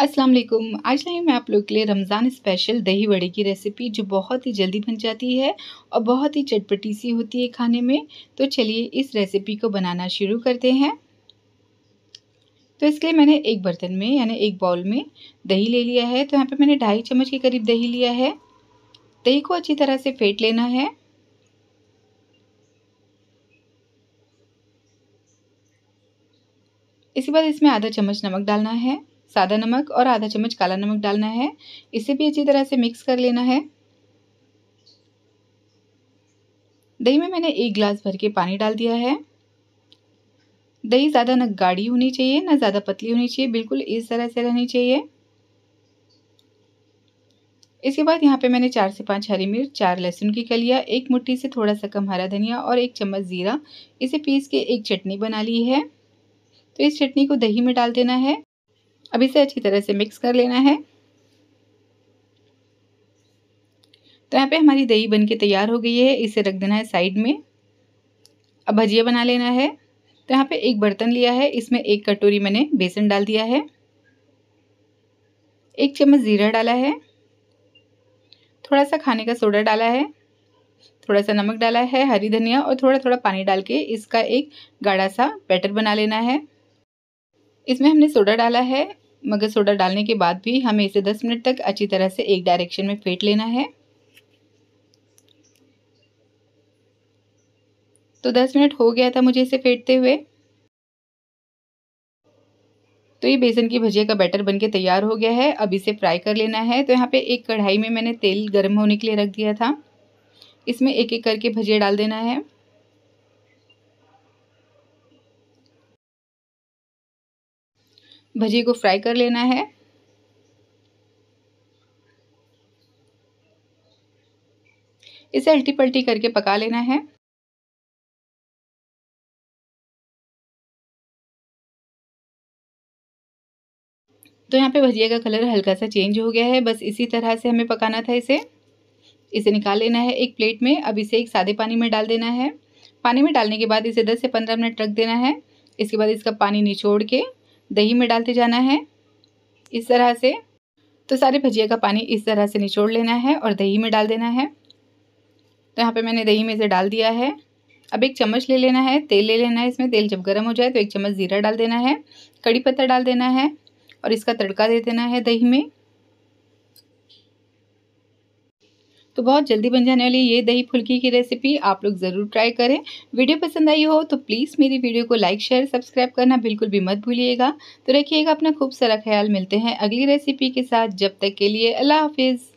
अस्सलाम वालेकुम आज लाई मैं आप लोग के लिए रमज़ान स्पेशल दही बड़े की रेसिपी जो बहुत ही जल्दी बन जाती है और बहुत ही चटपटी सी होती है खाने में तो चलिए इस रेसिपी को बनाना शुरू करते हैं तो इसके लिए मैंने एक बर्तन में यानी एक बाउल में दही ले लिया है तो यहाँ पे मैंने ढाई चम्मच के करीब दही लिया है दही को अच्छी तरह से फेंट लेना है इसके बाद इसमें आधा चम्मच नमक डालना है सादा नमक और आधा चम्मच काला नमक डालना है इसे भी अच्छी तरह से मिक्स कर लेना है दही में मैंने एक गिलास भर के पानी डाल दिया है दही ज़्यादा ना गाढ़ी होनी चाहिए ना ज़्यादा पतली होनी चाहिए बिल्कुल इस तरह से रहनी चाहिए इसके बाद यहाँ पे मैंने चार से पाँच हरी मिर्च चार लहसुन की कलिया एक मुट्ठी से थोड़ा सा कम हरा धनिया और एक चम्मच ज़ीरा इसे पीस के एक चटनी बना ली है तो इस चटनी को दही में डाल देना है अब इसे अच्छी तरह से मिक्स कर लेना है तो यहाँ पे हमारी दही बनके तैयार हो गई है इसे रख देना है साइड में अब भजिया बना लेना है तो यहाँ पे एक बर्तन लिया है इसमें एक कटोरी मैंने बेसन डाल दिया है एक चम्मच ज़ीरा डाला है थोड़ा सा खाने का सोडा डाला है थोड़ा सा नमक डाला है हरी धनिया और थोड़ा थोड़ा पानी डाल के इसका एक गाढ़ा सा बैटर बना लेना है इसमें हमने सोडा डाला है मगर सोडा डालने के बाद भी हमें इसे 10 मिनट तक अच्छी तरह से एक डायरेक्शन में फेंट लेना है तो 10 मिनट हो गया था मुझे इसे फेंटते हुए तो ये बेसन की भजिया का बैटर बनके तैयार हो गया है अब इसे फ्राई कर लेना है तो यहाँ पे एक कढ़ाई में मैंने तेल गर्म होने के लिए रख दिया था इसमें एक एक करके भजिया डाल देना है भजिए को फ्राई कर लेना है इसे अल्टी पल्टी करके पका लेना है तो यहाँ पे भजिया का कलर हल्का सा चेंज हो गया है बस इसी तरह से हमें पकाना था इसे इसे निकाल लेना है एक प्लेट में अब इसे एक सादे पानी में डाल देना है पानी में डालने के बाद इसे 10 से 15 मिनट रख देना है इसके बाद इसका पानी निचोड़ के दही में डालते जाना है इस तरह से तो सारे भजिया का पानी इस तरह से निचोड़ लेना है और दही में डाल देना है तो यहाँ पे मैंने दही में इसे डाल दिया है अब एक चम्मच ले लेना है तेल ले लेना है इसमें तेल जब गर्म हो जाए तो एक चम्मच ज़ीरा डाल देना है कड़ी पत्ता डाल देना है और इसका तड़का दे देना है दही में तो बहुत जल्दी बन जाने वाली ये दही फुल्की की रेसिपी आप लोग ज़रूर ट्राई करें वीडियो पसंद आई हो तो प्लीज़ मेरी वीडियो को लाइक शेयर सब्सक्राइब करना बिल्कुल भी मत भूलिएगा तो रखिएगा अपना खूब सारा ख्याल मिलते हैं अगली रेसिपी के साथ जब तक के लिए अल्लाह हाफिज़